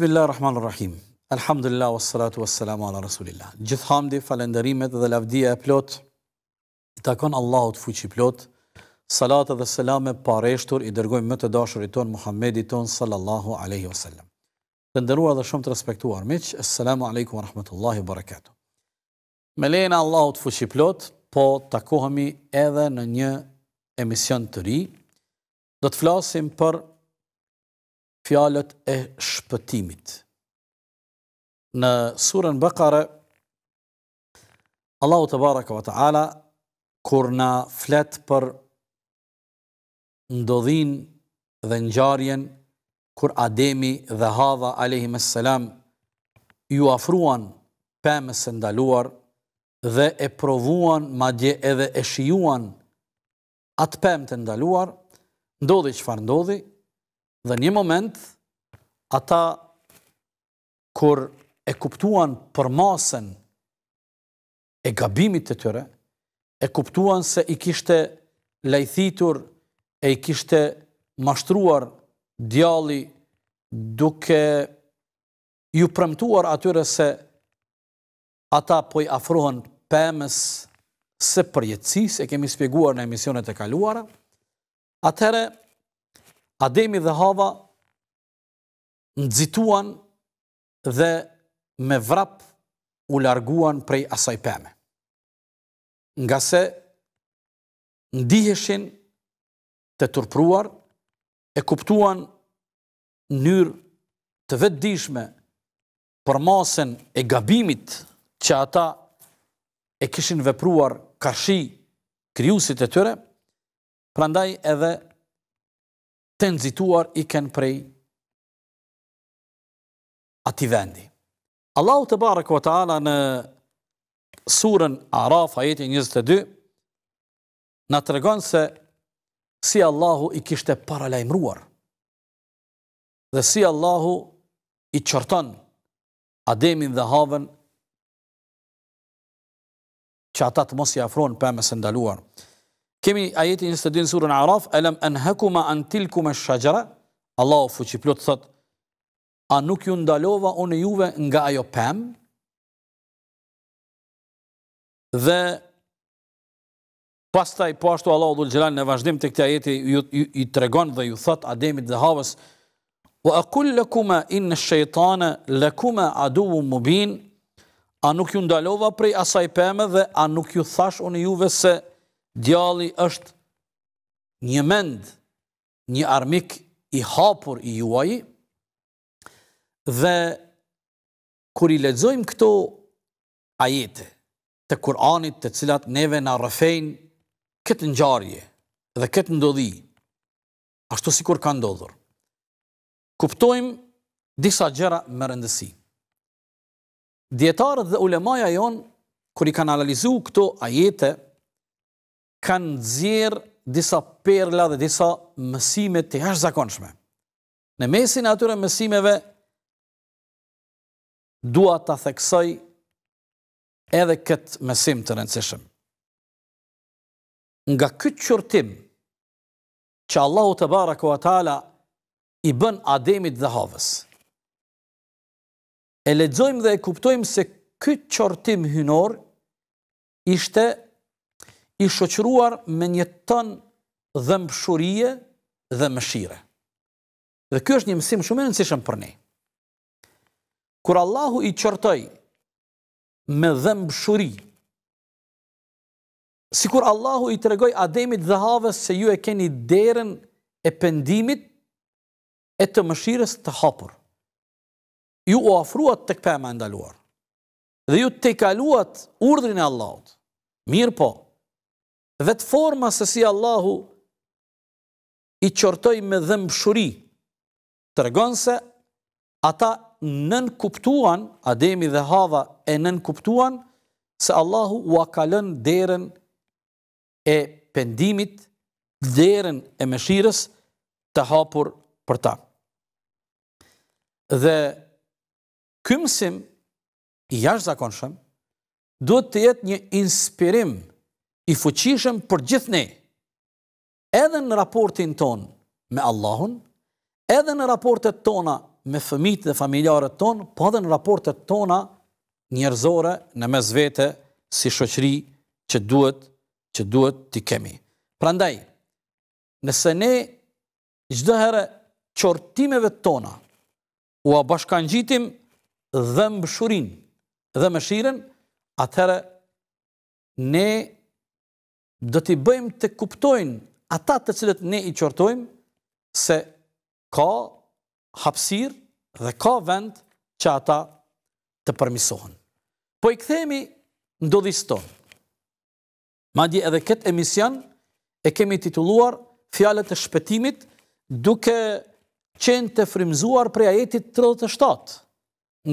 Bismillah rrahman alhamdulillah, wassalatu wassalamu ala rasulillah. Gjithë hamdi, falenderimet dhe lavdia e plot, i takon Allahut fuqi plot, salat dhe selame pareshtur, i dërgojmë më të dashur i ton, Muhammedi ton, sallallahu aleyhi wasallam. Të ndërua dhe shumë të respektuar, miq, assalamu aleykum wa rahmatullahi wa barakatuh. Me lejna Allahut fuqi plot, po takohemi edhe në një emision të ri, do të flasim për fjalët e shpëtimit. Në surën Bekare, Allahu të baraka wa ta'ala, kur na fletë për ndodhin dhe njarjen, kur Ademi dhe Hadha a.s. ju afruan pëmës e ndaluar dhe e provuan madje edhe e shijuan atë pëmë të ndaluar, ndodhi që farë ndodhi, Dhe një moment, ata kur e kuptuan për masën e gabimit të tëre, e kuptuan se i kishte lejthitur e i kishte mashtruar djali duke ju premtuar atyre se ata poj afrohen pëmës se përjetësis, e kemi spjeguar në emisionet e kaluara, atëre Ademi dhe Hava nëzituan dhe me vrap u larguan prej asaj peme. Nga se ndiheshin të turpruar, e kuptuan njër të vetë dishme për masën e gabimit që ata e kishin vepruar kashi kriusit e tyre, prandaj edhe njërë të nëzituar i kënë prej ati vendi. Allahu të barakua ta'ala në surën Araf, ajeti 22, në të regonë se si Allahu i kishte paralajmruar dhe si Allahu i qërton ademin dhe haven që ata të mos i afron për mesë ndaluar. Kemi ajeti një së dinë surën Araf, elem en hekuma an tilku me shagjera, Allah o fuqi plotë thot, a nuk ju ndalova unë juve nga ajo pem, dhe pastaj taj po pashtu Allah o dhul gjelan në vazhdim të këtë ajeti ju, ju, ju, të regon dhe ju thot ademit dhe havës, o e kull lëkuma in në shëjtane, lëkuma adu mubin, a nuk ju ndalova prej asaj peme, dhe a nuk ju thash unë juve se djali është një mend, një armik i hapur i juaj, dhe kur i ledzojmë këto ajete të Kur'anit të cilat neve në rëfejn këtë njarje dhe këtë ndodhi, ashtu si kur ka ndodhur, kuptojmë disa gjera më rëndësi. Djetarët dhe ulemaja jonë, kër i kanë analizu këto ajete, kanë nëzirë disa perla dhe disa mësime të jash zakonshme. Në mesin atyre mësimeve, dua të theksoj edhe këtë mësim të rëndësishëm. Nga këtë qërtim, që Allahu të bara kua tala, i bën ademit dhe havës. E ledzojmë dhe e kuptojmë se këtë qërtim hynor, ishte i shoqëruar me një ton dhëmbshurie dhe mëshire. Dhe kjo është një mësim shumë i rëndësishëm për ne. Kur Allahu i qërtoj me dhëmbshuri si kur Allahu i tregoj ademit dhe havës se ju e keni derën e pendimit e të mëshirës të hapur. Ju u afruat të këpema ndaluar. Dhe ju të i kaluat urdrin e Allahut. Mirë po, vetë forma se si Allahu i qortoj me dhëmbë shuri, të regonë se ata nën kuptuan, Ademi dhe Hava e nën kuptuan, se Allahu u akalën derën e pendimit, derën e mëshirës të hapur për ta. Dhe këmësim i jash zakonshëm, duhet të jetë një inspirim i fuqishëm për gjithë ne, edhe në raportin ton me Allahun, edhe në raportet tona me fëmit dhe familjarët ton, po edhe në raportet tona njerëzore në mes vete si shoqëri që duhet që duhet t'i kemi. Prandaj, nëse ne gjithë herë qortimeve tona u bashkan gjitim dhe mbëshurin dhe mëshiren, atëherë ne do t'i bëjmë të kuptojnë ata të cilët ne i qortojmë se ka hapsir dhe ka vend që ata të përmisohen. Po i këthemi ndodhis tonë. Madje edhe këtë emision e kemi tituluar fjalët e shpetimit duke qenë të frimzuar prej ajetit 37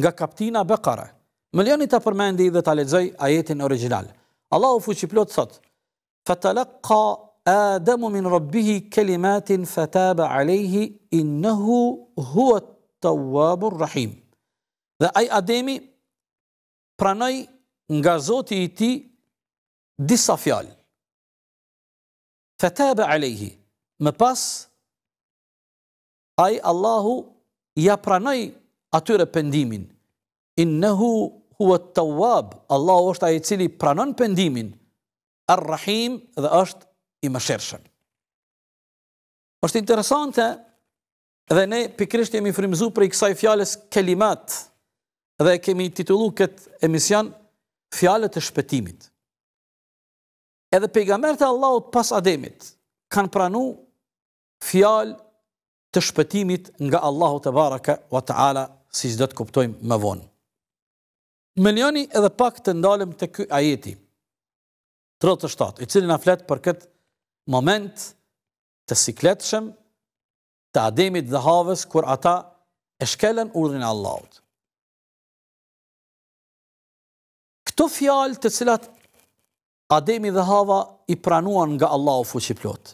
nga kaptina Bekara. Më lëni ta përmendi dhe ta lexoj ajetin original. Allahu fuqiplot plot thotë: fatalaqa adamu min rabbih kalimatin fataba alayhi innahu huwa at-tawwabur rahim dhe ai ademi pranoi nga zoti i ti disa fjal fataba alayhi me pas ai allah ja pranoi atyre pendimin innahu huwa at-tawwab allah është ai i cili pranon pendimin Ar-Rahim dhe është i mëshirshëm. Është interesante dhe ne pikërisht jemi frymzuar për kësaj fjalës kelimat dhe kemi titulluar këtë emision fjalët e shpëtimit. Edhe pejgamberët e Allahut pas Ademit kanë pranuar fjalë të shpëtimit nga Allahu te baraka wa taala siç do të kuptojmë më vonë. Milioni edhe pak të ndalem të ky ajeti. 37, i cilin a fletë për këtë moment të sikletëshem të ademit dhe havës kur ata e shkelen urdhën e Allahut. Këto fjalë të cilat ademi dhe hava i pranuan nga Allahu fuqiplot,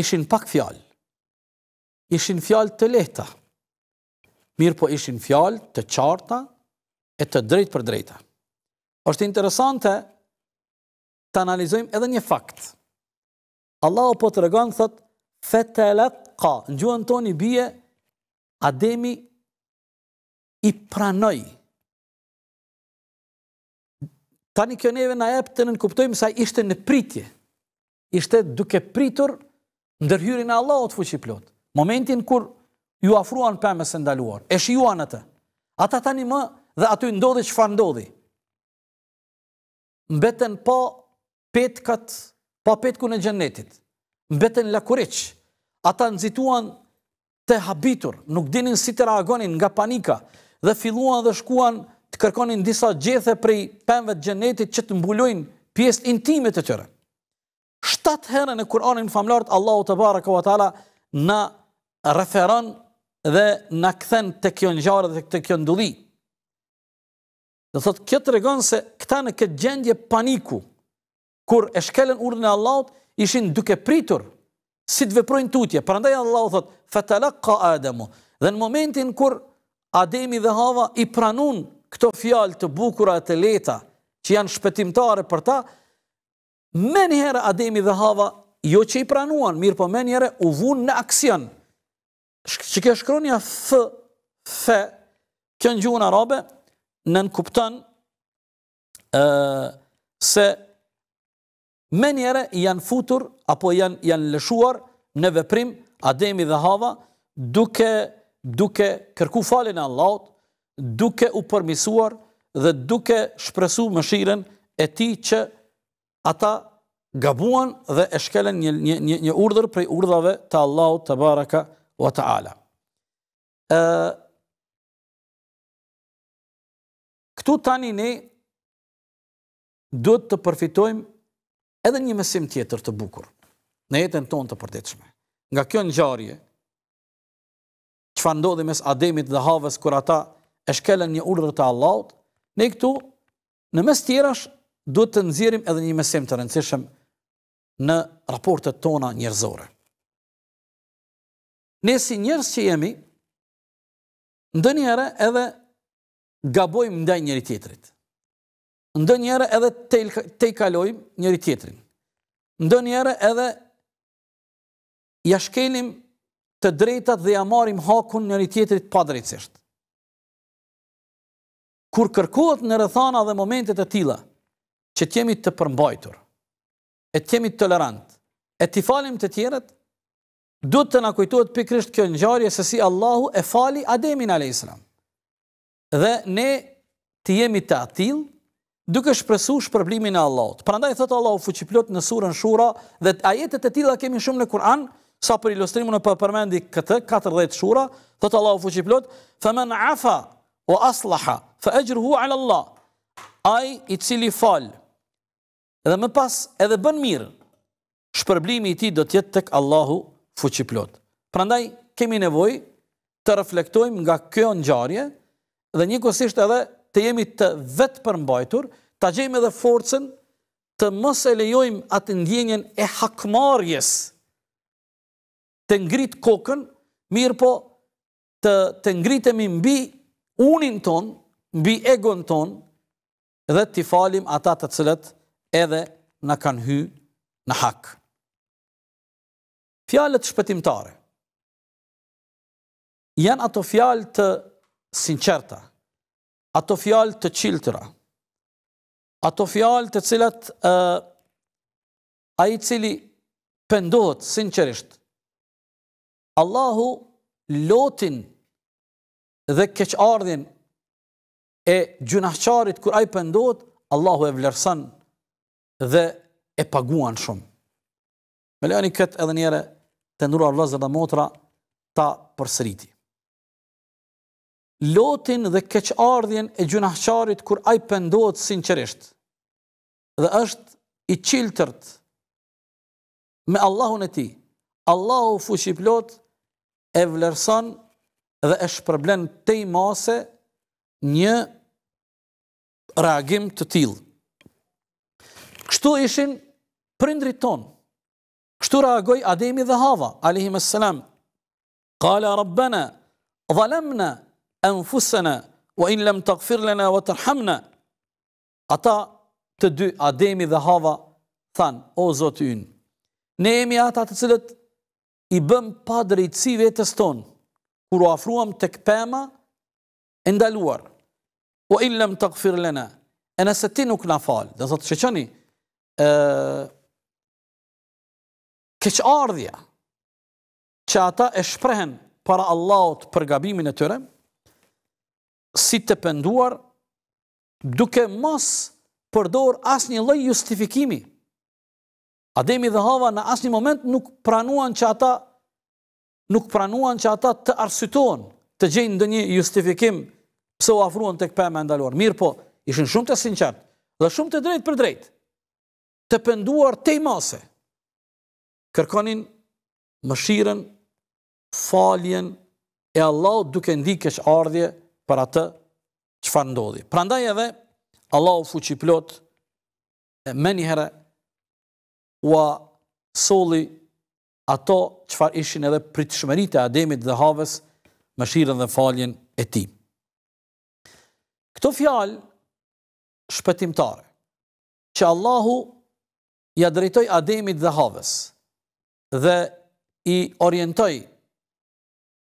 ishin pak fjalë, ishin fjalë të lehta, mirë po ishin fjalë të qarta e të drejtë për drejta. Êshtë interesante të analizojmë edhe një fakt. Allahu po të regonë, thot, fetelet ka, në gjuhën toni bie, Ademi i pranoj. Tani kjo neve na jep të nënkuptojmë sa ishte në pritje. Ishte duke pritur ndërhyrin Allahot fuqiplot. Momentin kur ju afruan pëmës e ndaluar, e shijuan atë. Ata tani më dhe aty ndodhi që fa ndodhi. Mbeten po petkat, pa petku në gjennetit, mbeten lakuriq, ata nëzituan të habitur, nuk dinin si të reagonin nga panika, dhe filluan dhe shkuan të kërkonin disa gjethe prej penve të gjennetit që të mbulojnë pjesë intimit të tëre. Shtatë herë në Kur'anin famlartë, Allahu të barë, këva tala, në referon dhe në këthen të kjo njarë dhe të kjo ndudhi. Dhe thotë, kjo të regon se këta në këtë gjendje paniku, kur e shkelën urdhën e Allahut, ishin duke pritur si të veprojnë tutje. Prandaj Allahu thot: "Fatalaqa Adamu". Dhe në momentin kur Ademi dhe Hava i pranun këto fjalë të bukura të leta, që janë shpëtimtare për ta, më një herë Ademi dhe Hava jo që i pranuan, mirë po më një herë u vunë në aksion. që kjo shkronja fë, fë, kjo në në arabe, në në kuptan uh, se me njëre janë futur apo janë, janë lëshuar në veprim Ademi dhe Hava duke, duke kërku falin e Allahot, duke u përmisuar dhe duke shpresu më shiren e ti që ata gabuan dhe e shkelen një, një, një, një urdhër prej urdhave të Allahot të baraka wa ta'ala. ala. E, këtu tani ne duhet të përfitojmë edhe një mesim tjetër të bukur, në jetën tonë të përditshme. Nga kjo në gjarje, që fa ndodhi mes Ademit dhe Haves, kër ata e shkelën një urdhër të Allahut, ne këtu, në mes tjerash, duhet të nëzirim edhe një mesim të rëndësishëm në raportet tona njërzore. Ne si njerëz që jemi, ndë njëre edhe gabojmë ndaj njëri tjetërit ndë njëre edhe te i kalojmë njëri tjetrin. Ndë njëre edhe jashkelim të drejtat dhe jamarim hakun njëri tjetrit pa drejtësisht. Kur kërkohet në rëthana dhe momentet e tila, që t'jemi të përmbajtur, e t'jemi tolerant, e t'i falim të tjeret, du të në kujtuat pikrisht kjo njëjarje se si Allahu e fali Ademin a.S. Dhe ne t'jemi të atilë, duke shpresu shpërblimin e Allahut. Prandaj thot Allahu fuqiplot në surën Shura dhe ajetet e tilla kemi shumë në Kur'an, sa për ilustrimun e pa përmendi këtë 14 shura, thot Allahu fuqiplot, "Fa man 'afa wa aslaha fa ajruhu 'ala Allah." Ai i cili fal dhe më pas edhe bën mirë, shpërblimi i tij do të jetë tek Allahu fuqiplot. Prandaj kemi nevojë të reflektojmë nga kjo ngjarje dhe njëkohësisht edhe të jemi të vetë përmbajtur, të gjejmë edhe forcen të mos e lejojmë atë ndjenjen e hakmarjes, të ngrit kokën, mirë po të, të ngritemi mbi unin ton, mbi egon ton, dhe të falim ata të cilët edhe në kanë hy në hak. Fjallet shpëtimtare, janë ato fjallë të sinqerta, ato fjalë të qiltëra, ato fjalë të cilat a i cili pëndohet sinqerisht, Allahu lotin dhe keqardhin e gjunahqarit kur a i pëndohet, Allahu e vlerëson dhe e paguan shumë. Me leoni këtë edhe njëre të nërra vlazër dhe motra ta përsëriti lotin dhe keq ardhjen e gjunahqarit kur aj pëndohet sinqerisht. Dhe është i qiltërt me Allahun e ti. Allahu fuship e vlerëson dhe e shpërblen te i mase një reagim të til. Kështu ishin prindri ton. Kështu reagoj Ademi dhe Hava, a.s. Kala Rabbena, dhalemna, enfusena wa in lam taghfir lana wa tarhamna ata te dy ademi dhe hava than o zoti yn ne jemi ata te cilet i bëm pa drejtësi vetes ton kur u afruam tek pema e ndaluar wa in lam taghfir lana ana satinuk na fal do thot sheqani e keq ardhja që ata e shprehen para Allahot për gabimin e tërem, si të penduar, duke mos përdor as një lej justifikimi. Ademi dhe hava në as një moment nuk pranuan që ata nuk pranuan që ata të arsyton, të gjenë ndë një justifikim pëse u afruan të këpeme ndaluar. Mirë po, ishën shumë të sinqen dhe shumë të drejt për drejt të penduar të i mase. Kërkonin më shiren, faljen e Allah duke ndi kësh ardhje për atë që fa ndodhi. Pra ndaj edhe, Allah u fuqi plot, e menihere, a soli ato që ishin edhe shmerit e ademit dhe haves, më shiren dhe faljen e ti. Këto fjalë shpëtimtare, që Allahu ja drejtoj ademit dhe haves, dhe i orientoj,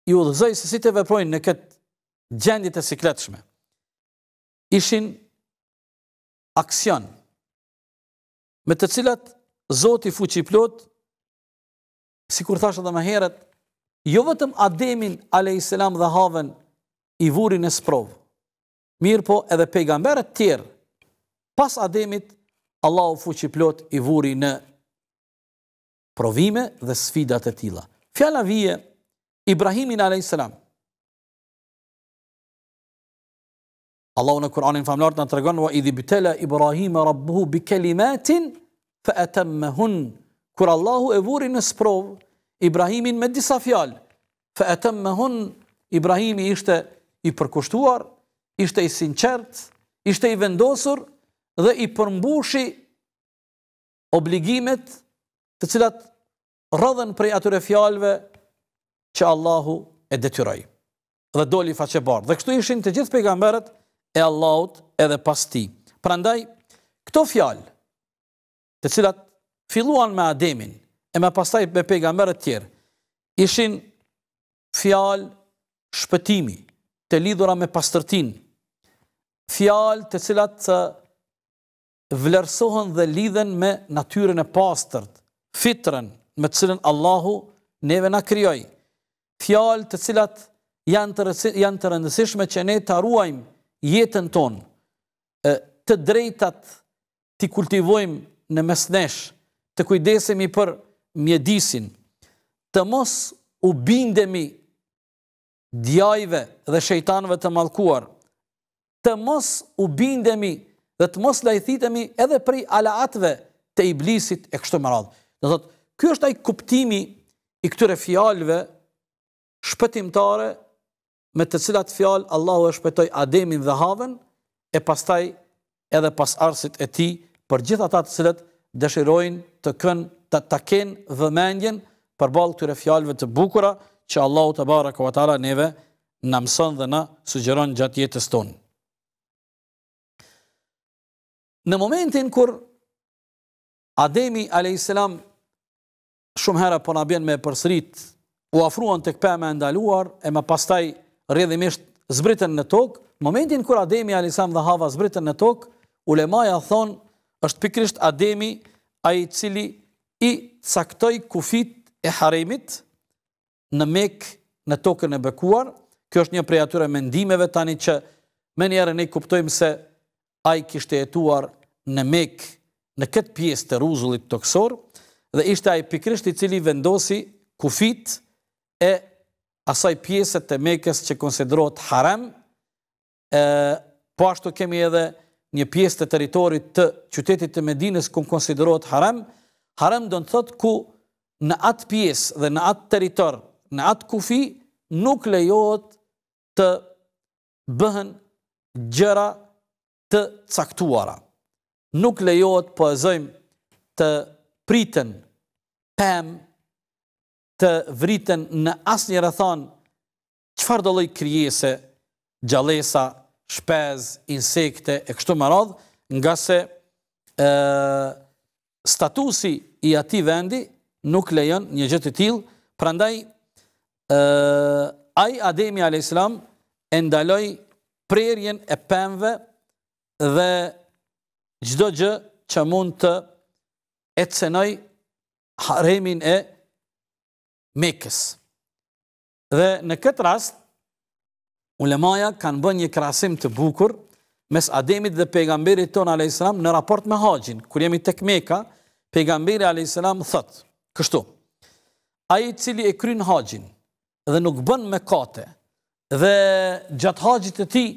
i udhëzoj se si të veprojnë në këtë gjendit e sikletshme, ishin aksion, me të cilat Zoti fuqi plot, si kur thashtë jo dhe më heret, jo vëtëm Ademin a.s. dhe haven i vurin e sprov, mirë po edhe pejgamberet tjerë, pas Ademit, Allah u fuqi plot i vuri në provime dhe sfidat e tila. Fjala vije, Ibrahimin a.s. Allahu në Kur'anin famëlar të në tregon, wa idhi bitela Ibrahim e Rabbuhu bi kelimatin, fa etem me hun, kur Allahu e vuri në sprov, Ibrahimin me disa fjal, fa etem me hun, Ibrahimi ishte i përkushtuar, ishte i sinqert, ishte i vendosur, dhe i përmbushi obligimet të cilat rëdhen prej atyre fjalve që Allahu e detyroi. Dhe doli faqe barë. Dhe kështu ishin të gjithë pejgamberët e Allahut edhe pas tij. Prandaj këto fjalë, të cilat filluan me Ademin e më pas taj me pejgamberët e tjerë, ishin fjalë shpëtimi të lidhura me pastërtin. Fjalë të cilat të vlerësohen dhe lidhen me natyren e pastërt, fitren me të cilën Allahu neve na krijoi. Fjalë të cilat janë të rëndësishme që ne ta ruajmë jetën ton, të drejtat të kultivojmë në mesnesh, të kujdesemi për mjedisin, të mos u bindemi djajve dhe shejtanve të malkuar, të mos u bindemi dhe të mos lajthitemi edhe prej alaatve të iblisit e kështu marad. Në thotë, kjo është ai kuptimi i këtyre fjalëve shpëtimtare me të cilat fjalë Allahu e shpëtoi Ademin dhe Havën e pastaj edhe pas arsit e tij për gjithë ata të cilët dëshirojnë të kën të taken vëmendjen për ballë këtyre fjalëve të bukura që Allahu te baraka ve taala neve na mëson dhe na sugjeron gjatë jetës tonë. Në momentin kur Ademi a.s. shumë herë po na bën me përsërit u afruan tek pema e ndaluar e më pastaj rrjedhimisht zbritën në tokë, momentin kur Ademi Alisam dhe Hava zbritën në tokë, ulemaja thonë është pikrisht Ademi ai i cili i caktoj kufit e haremit në mekë në tokën e bekuar, kjo është një prej atyre mendimeve tani që me njerë ne kuptojmë se ai kishte jetuar në mekë në këtë pjesë të ruzullit toksor, dhe ishte ai pikrisht i cili vendosi kufit e haremit, asaj pjesët të mekes që konsiderot harem, po ashtu kemi edhe një pjesë të teritorit të qytetit të Medines ku në konsiderot harem, harem do në thotë ku në atë pjesë dhe në atë teritor, në atë kufi, nuk lejohet të bëhen gjëra të caktuara. Nuk lejohet po e zëjmë të pritën pëmë të vriten në asnjë rrethon çfarë do lloj krijese, gjallësa, shpez, insekte e kështu me radhë, nga se ë statusi i atij vendi nuk lejon një gjë të tillë, prandaj ë ai Ademi a.s. e ndaloi prerjen e pemve dhe çdo gjë që mund të ecënoj e, cenoj, haremin e Mekës. Dhe në këtë rast, ulemaja kanë bën një krasim të bukur mes Ademit dhe pejgamberit ton alayhis salam në raport me Haxhin. Kur jemi tek Mekka, pejgamberi alayhis salam kështu. Ai i cili e krynë Haxhin dhe nuk bën me kate dhe gjatë Haxhit të tij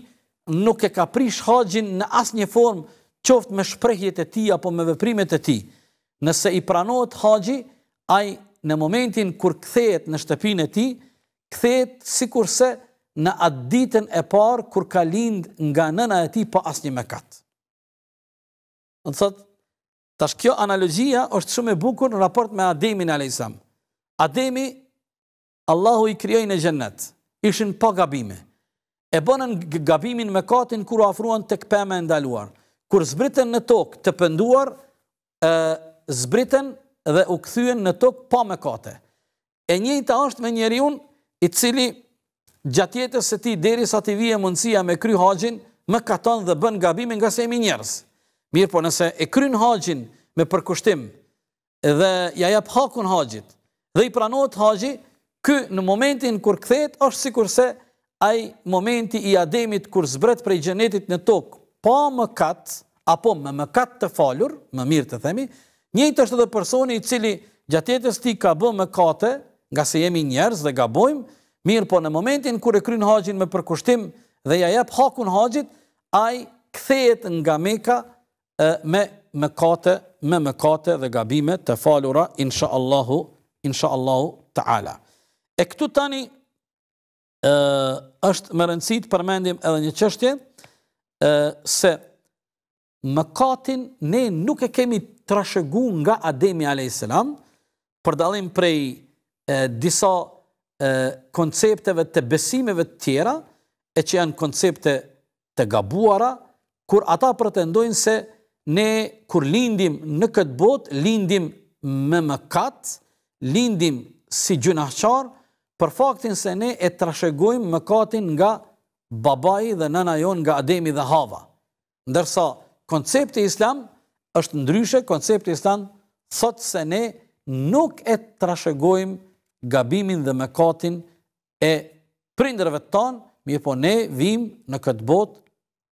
nuk e ka prish Haxhin në asnjë formë, qoftë me shprehjet e tij apo me veprimet e tij. Nëse i pranohet Haxhi, ai në momentin kur kthehet në shtëpinë e tij, kthehet sikurse në atë ditën e parë kur ka lind nga nëna e tij pa asnjë mëkat. Në të thotë tash kjo analogjia është shumë e bukur në raport me Ademin alayhissalam. Ademi Allahu i krijoi në gjennet, Ishin pa gabime. E bënën gabimin me katin kur u afruan tek pema e ndaluar. Kur zbritën në tokë të pënduar, ë zbritën dhe u këthyen në tokë pa me kate. E njëjta është me njeri unë i cili gjatjetës se ti deri sa ti vije mundësia me kry haqin, më katon dhe bën gabime nga sejmi njerës. Mirë po nëse e kryn haqin me përkushtim dhe ja jap hakun haqit dhe i pranot haqi, ky në momentin kër këthet është si kurse aj momenti i ademit kër zbret prej gjenetit në tokë pa më katë, apo me më katë të falur, më mirë të themi, Njëjtë është edhe personi i cili gjatë jetës tij ka bërë mëkate, nga se jemi njerëz dhe gabojmë, mirë po në momentin kur e krynë haxhin me përkushtim dhe ja jep hakun haxhit, ai kthehet nga Mekka e, me mëkate, me mëkate dhe gabime të falura insha Allahu taala. E këtu tani ë është më rëndësi të përmendim edhe një çështje ë se mëkatin ne nuk e kemi trashëgu nga Ademi a.s. për dalim prej e, disa e, koncepteve të besimeve të tjera, e që janë koncepte të gabuara, kur ata pretendojnë se ne kur lindim në këtë bot, lindim me mëkat, lindim si gjunahqar, për faktin se ne e trashëgojmë mëkatin nga babaj dhe nëna jon nga Ademi dhe Hava. Ndërsa, koncepti islamë, është ndryshe koncepti i stan sot se ne nuk e trashegojmë gabimin dhe mëkatin e prindërve tonë, mirë po ne vim në këtë botë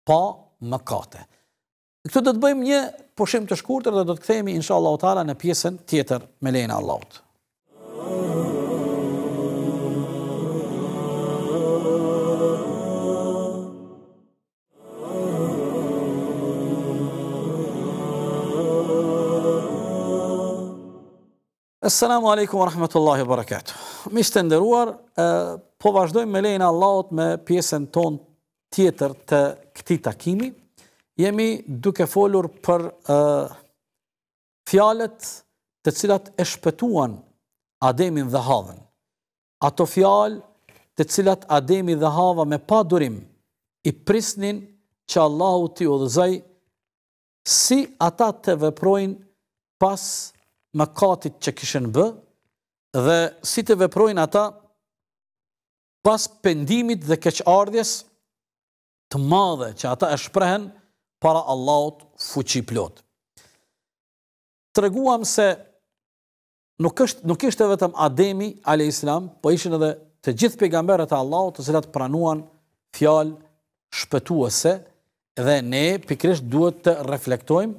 pa mëkate. Këtu do të bëjmë një pushim të shkurtër dhe do të kthehemi inshallahutaala në pjesën tjetër me lejnë Allahut. Oh Assalamu alaikum wa rahmatullahi wa barakatuh. Mi së të ndëruar, po vazhdojmë me lejnë Allahot me pjesën ton tjetër të këti takimi. Jemi duke folur për fjalet të cilat e shpëtuan Ademin dhe Havën. Ato fjal të cilat Ademi dhe Hava me pa durim i prisnin që Allahu t'i odhëzaj si ata të veprojnë pas të më katit që kishen bë, dhe si të veprojnë ata pas pendimit dhe keq ardhjes të madhe që ata e shprehen para Allahut fuqi plot. Të reguam se nuk është nuk ishte vetëm Ademi alayhis po ishin edhe të gjithë pejgamberët e Allahut, të zilat pranuan fjalë shpëtuese dhe ne pikërisht duhet të reflektojmë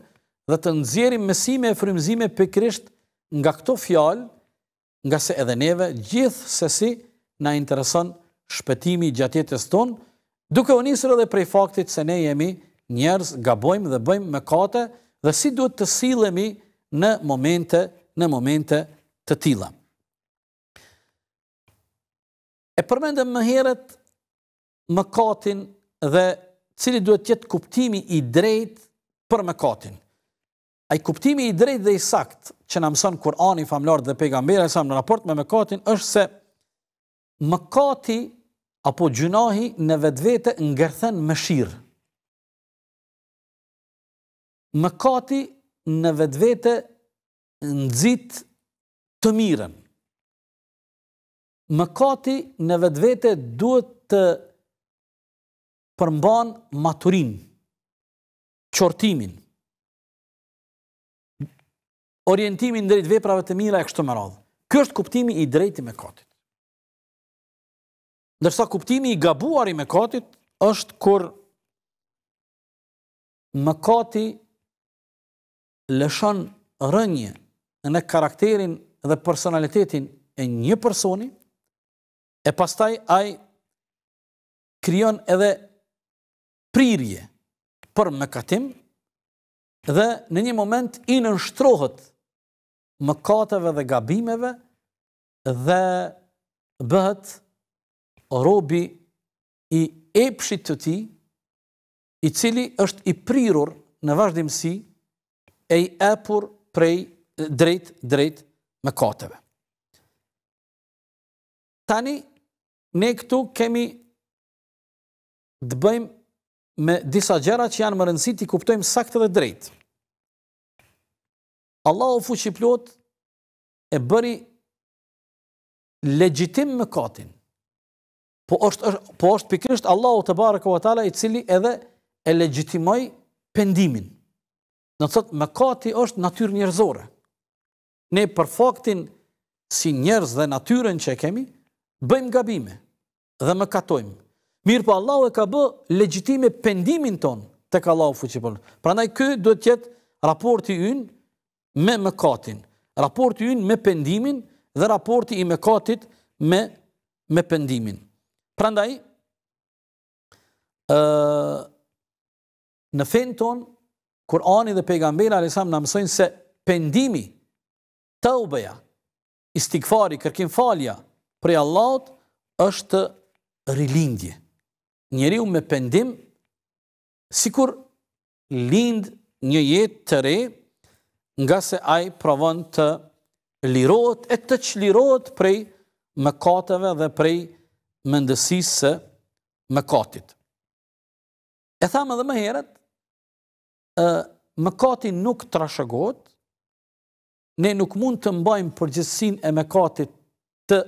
dhe të nëzjerim mesime e frimzime krisht nga këto fjallë, nga se edhe neve gjithë na intereson shpetimi gjatjetës tonë, duke unisër edhe prej faktit se ne jemi njerës gabojmë dhe bëjmë mëkate dhe si duhet të silemi në momente, në momente të tila. E përmendëm më heret më katin dhe cili duhet jetë kuptimi i drejt për më katin. Ai kuptimi i drejtë dhe i sakt që na mëson Kurani i famlar dhe pejgamberi sa në raport me mëkatin është se mëkati apo gjunahi në vetvete ngërthen mëshirë. Mëkati në vetvete nxit të mirën. Mëkati në vetvete duhet të përmban maturin, qortimin, orientimin drejt veprave të mira e kështu më radhë. Ky është kuptimi i drejtë i mëkatit. Ndërsa kuptimi i gabuar i mëkatit është kur mëkati lëshon rënje në karakterin dhe personalitetin e një personi, e pastaj ai krijon edhe prirje për mëkatim dhe në një moment i nënshtrohet mëkateve dhe gabimeve dhe bëhet robi i epshit të ti, i cili është i prirur në vazhdimësi e i epur prej drejt, drejt mëkateve. kateve. Tani, ne këtu kemi të bëjmë me disa gjera që janë më rëndësi të i kuptojmë saktë dhe drejtë. Allahu fuqi plot e bëri legjitim me katin. Po është po është pikërisht Allahu te barë ve teala i cili edhe e legjitimoi pendimin. Do thotë me kati është natyrë njerëzore. Ne për faktin si njerëz dhe natyrën që kemi bëjmë gabime dhe më katojmë. Mirë po Allahu e ka bë legjitime pendimin ton tek Allahu fuqi plot. Prandaj ky duhet të jetë raporti ynë me mëkatin, raporti ynë me pendimin dhe raporti i mëkatit me, me pendimin. Prandaj, ë, në fenton Kurani dhe pejgamberi alesam në mësojnë se pendimi, të ubeja, kërkim falja, prej Allahot, është rilindje. Njeri u me pendim, sikur lind një jetë të rejë, nga se ai provon të lirohet e të çlirohet prej mëkateve dhe prej mendësisë së mëkatit. E tham edhe më herët, ë mëkati nuk trashëgohet. Ne nuk mund të mbajmë përgjithësinë e mëkatit të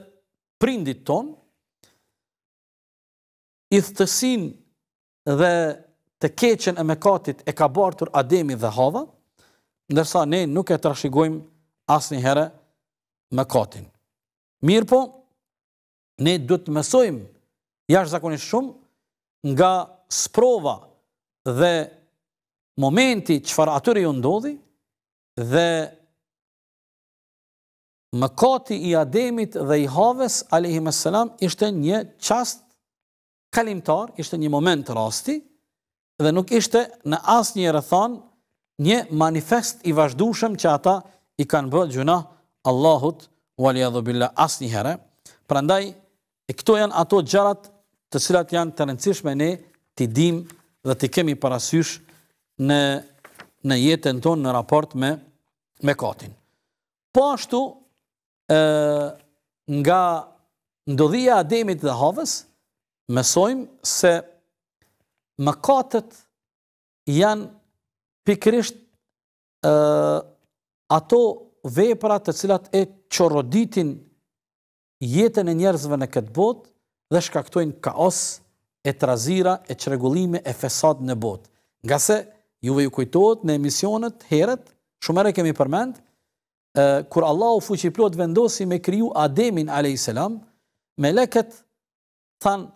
prindit ton. I thësin dhe të keqen e mëkatit e ka bartur Ademi dhe Hava, ndërsa ne nuk e rëshigojmë asë një herë më katin. Mirë po, ne du të mësojmë jashtë zakonisht shumë nga sprova dhe momenti që farë atyri ju ndodhi dhe më kati i ademit dhe i haves, a.s. ishte një qast kalimtar, ishte një moment rasti dhe nuk ishte në asë një rëthanë një manifest i vazhdushëm që ata i kanë bërë gjuna Allahut walia dhubilla asë një herë. Pra ndaj, e këto janë ato gjarat të cilat janë të rëndësishme ne të dim dhe të kemi parasysh në, në jetën tonë në raport me, me katin. Po ashtu, e, nga ndodhia ademit dhe havës, mësojmë se më janë pikrisht ato vepra të cilat e qoroditin jetën e njerëzve në këtë bot dhe shkaktojnë kaos e trazira, e qregullime, e fesat në bot. Nga se juve ju kujtojt në emisionet, heret, shumere kemi përmend, kur Allah u fuqiplot vendosi me kriju Ademin a.s. me leket, than,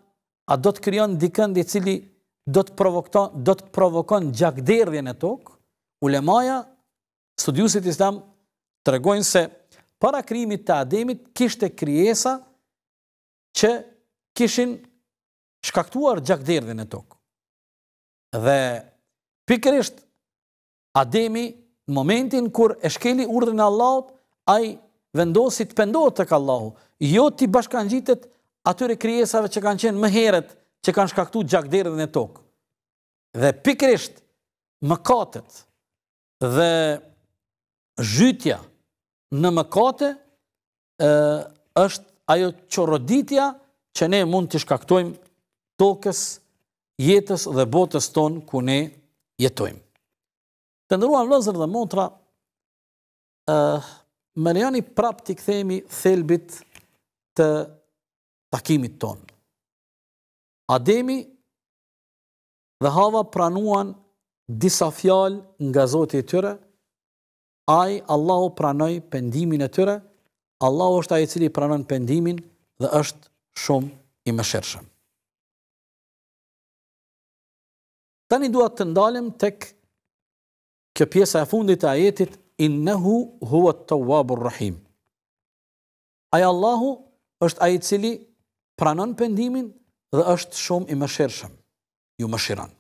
a do të kryon dikën dhe cili Do të do të provokon gjakderdhjen e tok. Ulemaja, studiosit islam tregojnë se para krijimit të ademit kishte krijesa që kishin shkaktuar gjakderdhjen e tok. Dhe pikërisht ademi në momentin kur e shkeli urdhrin e Allahut, ai vendosi të pendohet tek Allahu, jo ti bashkangjitet atyre krijesave që kanë qenë më herët që kanë shkaktu dhe e tokë. Dhe pikrisht mëkatët dhe zhytja në mëkate është ajo qoroditja që ne mund të shkaktojmë tokës, jetës dhe botës tonë ku ne jetojmë. Të ndëruan lëzër dhe motra, më lejani prap të këthemi thelbit të takimit tonë. Ademi dhe Hava pranuan disa fjalë nga Zoti i tyre. Ai Allahu pranoi pendimin e tyre. Allahu është ai i cili pranon pendimin dhe është shumë i mëshirshëm. Tani dua të ndalem tek kjo pjesa e fundit e ajetit innahu huwa at-tawwabur rahim. Ai Allahu është ai i cili pranon pendimin dhe është shumë i mëshirshëm, ju mëshiran.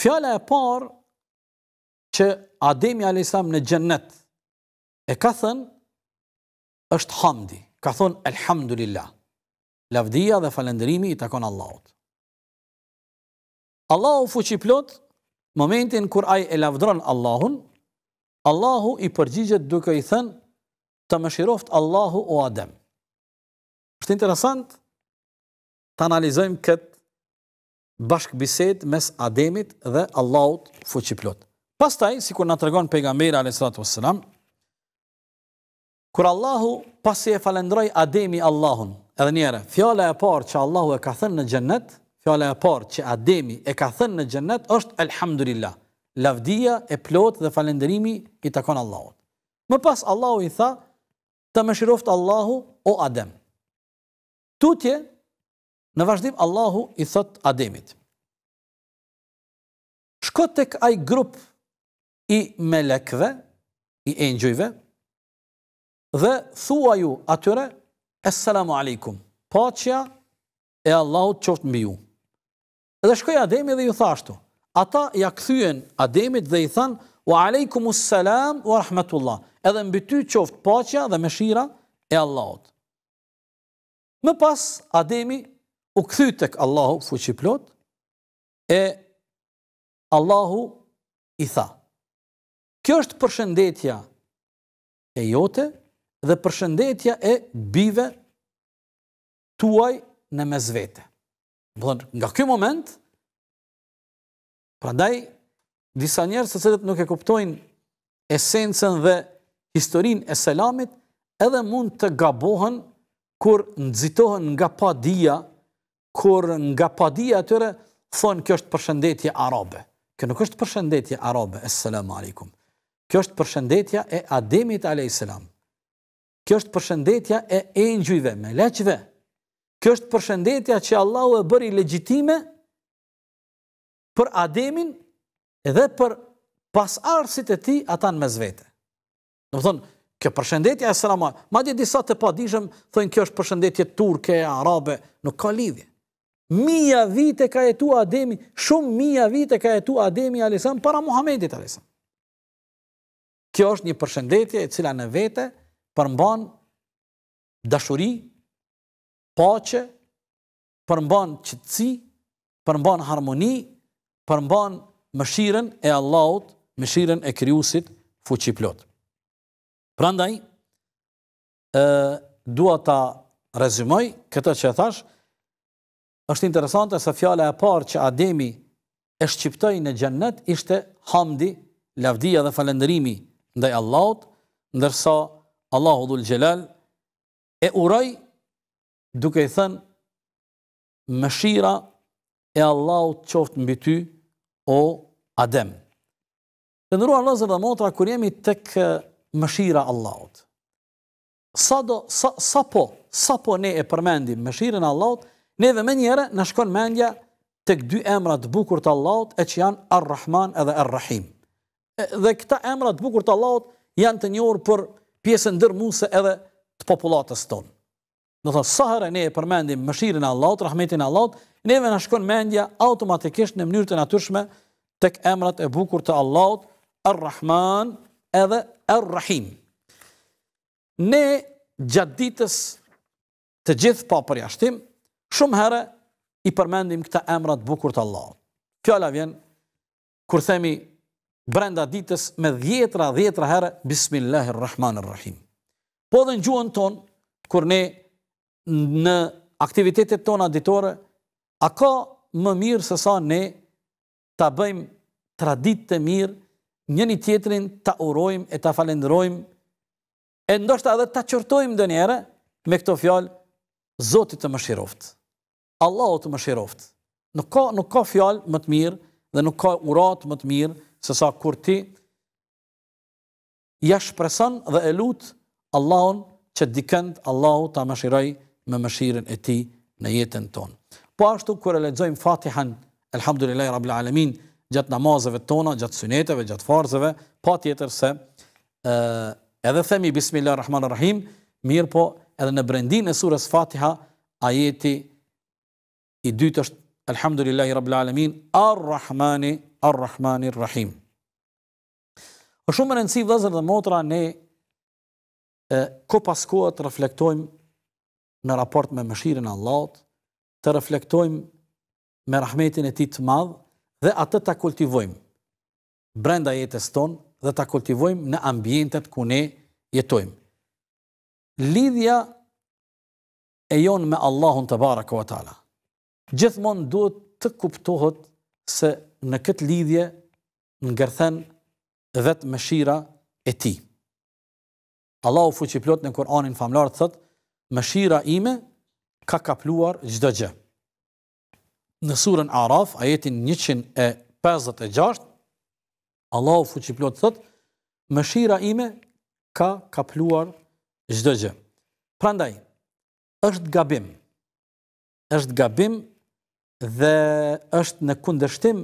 Fjala e parë që Ademi Alisam në gjennet e ka thënë, është hamdi, ka thënë Elhamdulillah, lavdia dhe falendrimi i takon Allahot. Allahu fuçi plot, momentin kur aj e lavdron Allahun, Allahu i përgjigjet duke i thënë, të më shiroft Allahu o Adem është interesant të analizojmë këtë bashkë biset mes Ademit dhe Allahut fuqiplot. Pastaj, si kur nga të regon pejgamberi a.s. Kër Allahu pasi e falendroj Ademi Allahun, edhe njere, fjale e parë që Allahu e ka thënë në gjennet, fjale e parë që Ademi e ka thënë në gjennet, është Elhamdurillah, lavdia e plot dhe falendrimi i takon Allahut. Më pas, Allahu i tha, të më shiroft Allahu o Ademë. Tutje, në vazhdim, Allahu i thot Ademit. Shko tek ai grup i melekve, i engjëjve dhe thua ju atyre, Assalamu alaikum. pacja e Allahut qoftë mbi ju. Edhe shkoj Ademit dhe ju thashtu, ata ja këthyen Ademit dhe i than, Wa Aleikumus Salam, Wa rahmatullah. edhe mbi ty qoftë pacja dhe me shira e Allahut. Më pas, Ademi u këthy të kë Allahu fuqiplot, e Allahu i tha, kjo është përshëndetja e jote dhe përshëndetja e bive tuaj në mes vete. Bëdhën, nga kjo moment, prandaj, disa njerës të cilët nuk e kuptojnë esencen dhe historin e selamit, edhe mund të gabohen kur nëzitohen nga padia, kur nga padia atyre, thonë kjo është përshëndetje arabe. Kjo nuk është përshëndetje arabe, eselamu alikum. Kjo është përshëndetje e Ademit a.s. Kjo është përshëndetje e engjujve, me leqve. Kjo është përshëndetje që Allahu e bëri legjitime për Ademin edhe për pas arsit e ti atan me zvete. Në më thonë, Kjo përshëndetje e selamat. Ma dje disa të pa dishëm, thënë kjo është përshëndetje turke, arabe, nuk ka lidhje. Mija vite ka jetu Ademi, shumë mija vite ka jetu Ademi Alisam para Muhammedit Alisam. Kjo është një përshëndetje e cila në vete përmban dashuri, pace, përmban qëtësi, përmban harmoni, përmban mëshiren e Allahut, mëshiren e kryusit fuqiplotë. Prandaj, e, dua ta rezumoj këtë që e thash, është interesante se fjale e parë që Ademi e shqiptoj në gjennet ishte hamdi, lavdia dhe falendërimi ndaj Allahut, ndërsa Allahu dhul gjelal e uroj duke i thënë më shira e Allahut qoftë mbi ty o Adem. Të nëruar lëzër dhe motra, kër jemi të kë mëshira Allahot. Sa, do, sa, sa po, sa po ne e përmendim mëshirën Allahot, ne dhe me njëre në shkon mendja të këdy emrat të bukur të Allahot e që janë Ar-Rahman edhe Ar-Rahim. Dhe këta emrat të bukur të Allahot janë të njërë për pjesën dërmuse edhe të populatës tonë. Në thë, sahër e ne e përmendim mëshirën Allahot, rahmetin Allahot, ne dhe në shkon mendja automatikisht në mënyrë të natyrshme të këmrat e bukur të Allahot, Ar-Rahman, edhe Errahim. Ne gjatë ditës të gjithë pa përjashtim, shumë herë i përmendim këta emra të bukur të Allahut. Fjala vjen kur themi brenda ditës me 10 ra 10 herë Bismillahirrahmanirrahim. Po dhe në gjuhën ton, kur ne në aktivitetet tona ditore, a ka më mirë se sa ne ta bëjmë tradit të mirë njëni tjetrin ta urojmë e ta falendrojmë, e ndoshta edhe ta qërtojmë dë njëre me këto fjalë, Zotit të më shiroft, të më shiroft, nuk ka, ka fjalë më të mirë dhe nuk ka urat më të mirë sësa kur ti jash shpreson dhe e lut Allahun që dikënd Allahu ta më shiroj me më shiren e ti në jetën tonë. Po ashtu kër e ledzojmë fatihan, Elhamdulillahi Rabbil Alamin, gjatë namazëve tona, gjatë syneteve, gjatë farzëve, pa tjetër se e, edhe themi Bismillah Rahman Rahim, mirë po edhe në brendin e surës Fatiha, ajeti i dytë është Alhamdulillahi Rabbil Alamin, Ar-Rahmani, Ar-Rahmani, Rahim. O shumë rëndësi vëzër dhe motra, ne e, ko paskoa të reflektojmë në raport me mëshirën Allahot, të reflektojmë me rahmetin e ti të madhë, dhe atë të kultivojmë brenda jetës tonë dhe të kultivojmë në ambjentet ku ne jetojmë. Lidhja e jonë me Allahun të barë kohet ala. Gjithmonë duhet të kuptohet se në këtë lidhje në gërthen vetë më shira e ti. Allahu fuqiplot në Koranin famlarë të thëtë, më shira ime ka kapluar gjdo gjë në surën Araf, ajetin 156, Allahu fuqiplot thot, mëshira ime ka kapluar gjdo gjë. Prandaj, është gabim, është gabim dhe është në kundështim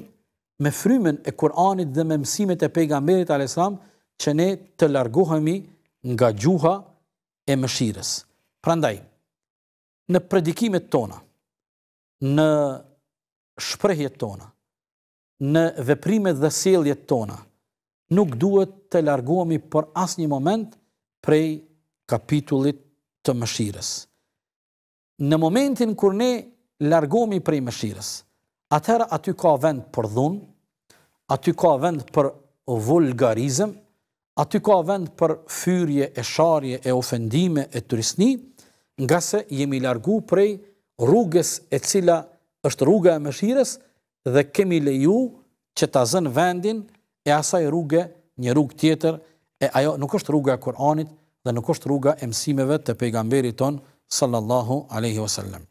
me frymen e Kur'anit dhe me mësimet e pejgamberit al-Islam që ne të largohemi nga gjuha e mëshirës. Prandaj, në predikimet tona, në shprehjet tona, në veprimet dhe seljet tona, nuk duhet të largohemi për asnjë moment prej kapitullit të mëshirës. Në momentin kur ne largohemi prej mëshirës, atëherë aty ka vend për dhun, aty ka vend për vulgarizëm, aty ka vend për fyrje e sharje e ofendime e turisni, nga se jemi largu prej rrugës e cila nështë është rruga e mëshirës dhe kemi leju që ta zën vendin e asaj rruge një rrugë tjetër e ajo nuk është rruga e Kur'anit dhe nuk është rruga e mësimeve të pejgamberit ton sallallahu alaihi wasallam.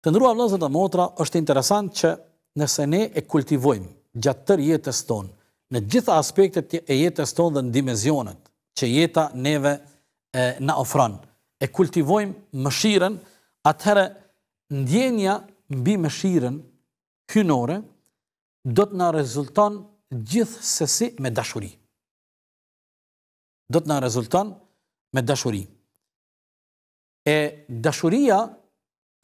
Të ndrua vëllazë e motra është interesant që nëse ne e kultivojmë gjatë tërë jetës tonë në gjitha aspektet e jetës tonë dhe në dimenzionet që jeta neve e, na ofron, e kultivojmë mëshirën, atëherë ndjenja mbi mëshirën kynore do të na rezulton gjithsesi me dashuri do të na rezulton me dashuri e dashuria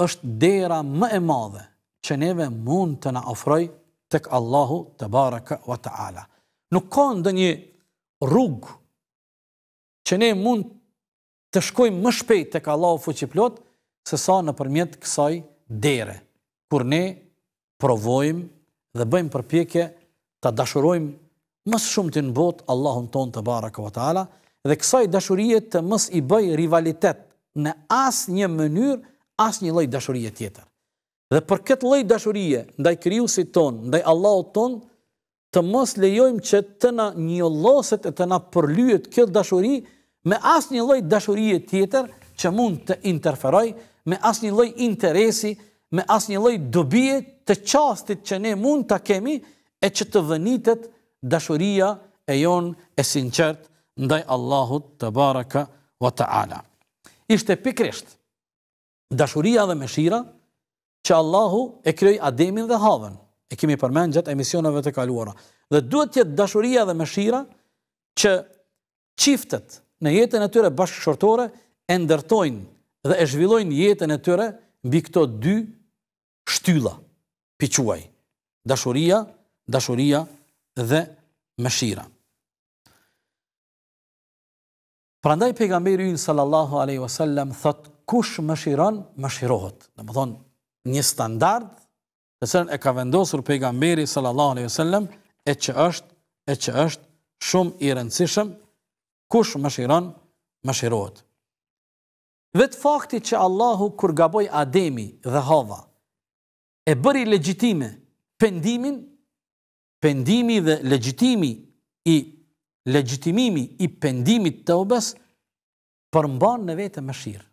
është dera më e madhe që neve mund të na ofroj tek Allahu te baraka wa taala nuk ka ndonjë rrugë që ne mund të shkojmë më shpejt tek Allahu fuqiplot se sa në përmjet kësaj dere, kur ne provojmë dhe bëjmë përpjekje të dashurojmë mësë shumë të në botë Allahun tonë të bara këvata ala, dhe kësaj dashurije të mësë i bëj rivalitet në asë një mënyrë, asë një loj dashurije tjetër. Dhe për këtë loj dashurije, ndaj kryusit tonë, ndaj Allahut tonë, të mësë lejojmë që të na një loset e të na përlyet këtë dashuri me asë një loj dashurije tjetër që mund të interferoj me asnjë lloj interesi, me asnjë lloj dobije të çastit që ne mund ta kemi e që të vënitet dashuria e jon e sinqert ndaj Allahut të baraka wa taala. Ishte pikrisht dashuria dhe mëshira që Allahu e krijoi Ademin dhe Havën. E kemi përmen gjatë emisioneve të kaluara. Dhe duhet jetë dashuria dhe mëshira që çiftet në jetën e tyre bashkëshortore e ndërtojnë dhe e zhvillojnë jetën e tyre mbi këto dy shtylla, piquaj, dashuria, dashuria dhe mëshira. Prandaj pejgamberi yn sallallahu alaihi wasallam thot kush mëshiron, mëshirohet. dhe më thonë një standard të sërën e ka vendosur pejgamberi sallallahu alaihi wasallam e që është e që është shumë i rëndësishëm kush mëshiron, mëshirohet. Vetë fakti që Allahu kur gaboj Ademi dhe Hava e bëri legjitime pendimin, pendimi dhe legjitimi i legjitimimi i pendimit të obës përmban në vetë më shirë.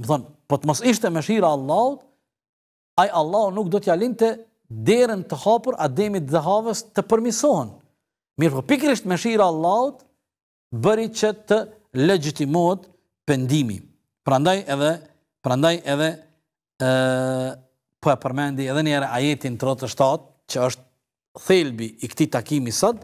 Më thonë, po të mos ishte më shirë Allahut, ajë Allahu nuk do t'ja linte derën të hapur Ademit dhe Havës të përmisohen. Mirë po pikërisht më shirë Allahut bëri që të legjitimot pendimim. Prandaj edhe prandaj edhe ë po e përmendi edhe një herë ajetin 37 që është thelbi i këtij takimi sot.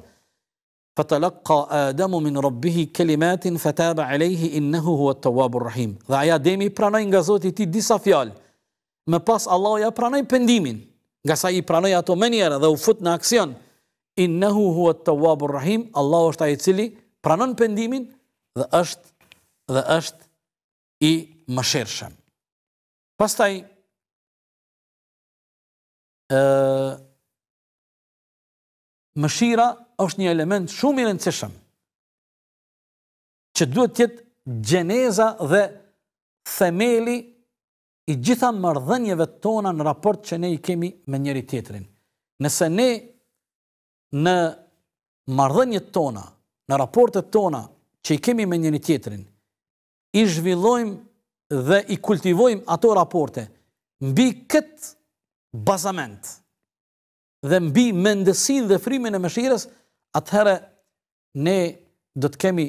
Fatalaqa Adamu min rabbih kalimatin fataba alayhi innahu huwa at-tawwabur rahim. Dhe ai Ademi pranoi nga Zoti i tij disa fjalë. Më pas Allahu ja pranoi pendimin, nga sa i pranoi ato më dhe u fut në aksion. Innahu huwa at-tawwabur rahim. Allahu është ai i cili pranon pendimin dhe është dhe është i mëshirëshëm. Pastaj, mëshira është një element shumë i rëndësishëm, që duhet tjetë gjeneza dhe themeli i gjitha mardhenjeve tona në raport që ne i kemi me njëri tjetërin. Nëse ne në mardhenjet tona, në raportet tona që i kemi me njëri tjetërin, i zhvillojmë dhe i kultivojmë ato raporte mbi këtë bazament dhe mbi mendesin dhe frimin e mëshires, atëherë ne do të kemi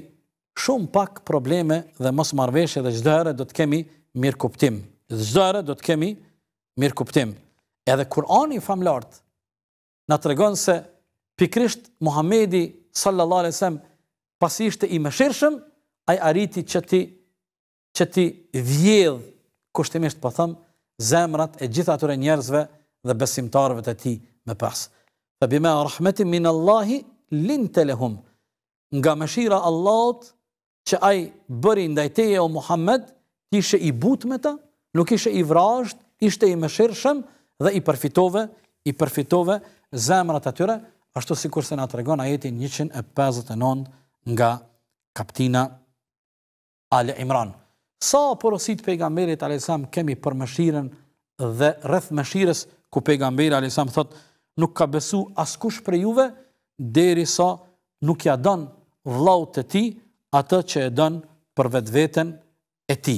shumë pak probleme dhe mos marveshe dhe gjithërë do të kemi mirë kuptim. Dhe do të kemi mirë kuptim. Edhe Kurani famlart në të regonë se pikrisht Muhamedi sallallallesem pasishtë i mëshirëshëm, a i arriti që ti që ti vjedh kushtimisht po them zemrat e gjithë atyre njerëzve dhe besimtarëve të tij më pas. Fa bima rahmetin min Allah lin Nga mëshira e Allahut që ai bëri ndaj teje o Muhammed, ti ishe i butë me ta, nuk ishe i vrazhht, ishte i mëshirshëm dhe i përfitove, i përfitove zemrat atyre, ashtu si kur se nga të regon ajeti 159 nga kaptina Ali Imran sa porosit pejgamberit alesam kemi për mëshiren dhe rrëth mëshires ku pejgamberi alesam thot nuk ka besu askush për juve deri sa nuk ja don vlaut të ti atë që e don për vetveten e ti.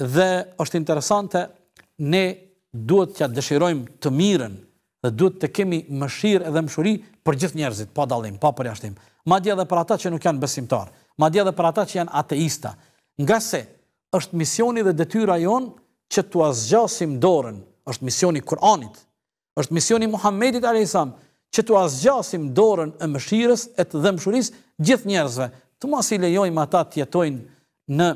Dhe është interesante, ne duhet të ja dëshirojmë të miren dhe duhet të kemi mëshirë edhe mëshuri për gjithë njerëzit, pa dalim, pa përjashtim. Ma dje dhe për ata që nuk janë besimtar, ma dje dhe për ata që janë ateista. Nga se, është misioni dhe detyra jonë që tu azgjasim dorën, është misioni Kur'anit, është misioni Muhammedit salam që tu azgjasim dorën e mëshires e të dhemëshuris gjithë njerëzve, të mos i lejojmë ata të jetojnë në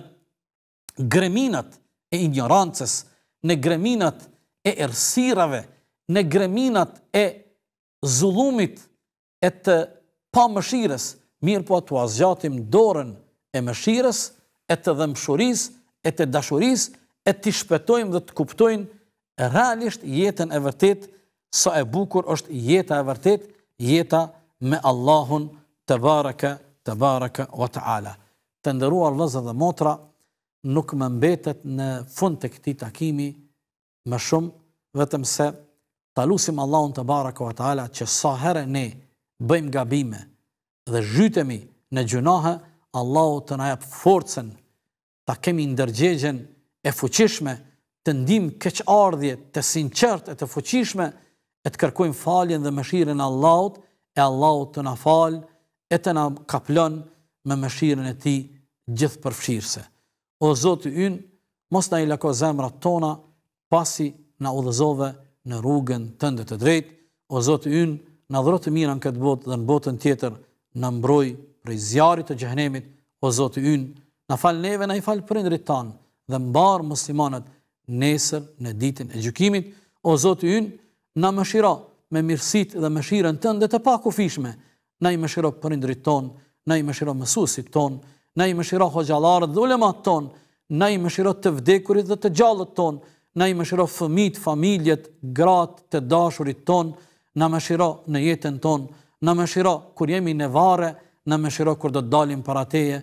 greminat e ignorancës, në greminat e ersirave, në greminat e zulumit e të pa mëshires, mirë po të azgjatim dorën e mëshires e të dhemëshuris, e të dashuris, e të shpetojmë dhe të kuptojmë realisht jetën e vërtet, sa e bukur është jeta e vërtet, jeta me Allahun të baraka, të baraka wa ta'ala. Të ndëruar vëzë dhe motra, nuk më mbetet në fund të këti takimi më shumë, vetëm se talusim Allahun të baraka wa ta'ala, që sa herë ne bëjmë gabime dhe zhytemi në gjunahë, Allahu të na jap forcën ta kemi ndërgjegjen e fuqishme, të ndim keq ardhje, të sinqert e të fuqishme, e të kërkojmë faljen dhe mëshirën Allahut, e Allahut të na falë, e të na kaplon me mëshirën e ti gjithë përfshirëse. O Zotë yn, mos na i lako zemrat tona, pasi na udhëzove në rrugën të ndë të drejtë, o Zotë yn, na dhërë të në këtë botë dhe në botën tjetër, në mbroj prej zjarit të gjëhnemit, o Zotë ynë, Na fal neve, na i fal prindrit tan dhe mbar muslimanët nesër në ditën e gjykimit, o Zoti ynë, na mëshiro me mirësitë dhe mëshirën tënde të pakufishme. Na i mëshiro prindrit ton, na i mëshiro mësuesit ton, na i mëshiro xhallarët dhe ulemat ton, na i mëshiro të vdekurit dhe të gjallët ton, na i mëshiro fëmijët, familjet, gratë të dashurit ton, na mëshiro në jetën ton, na mëshiro kur jemi në varre, na mëshiro kur do të dalim para teje.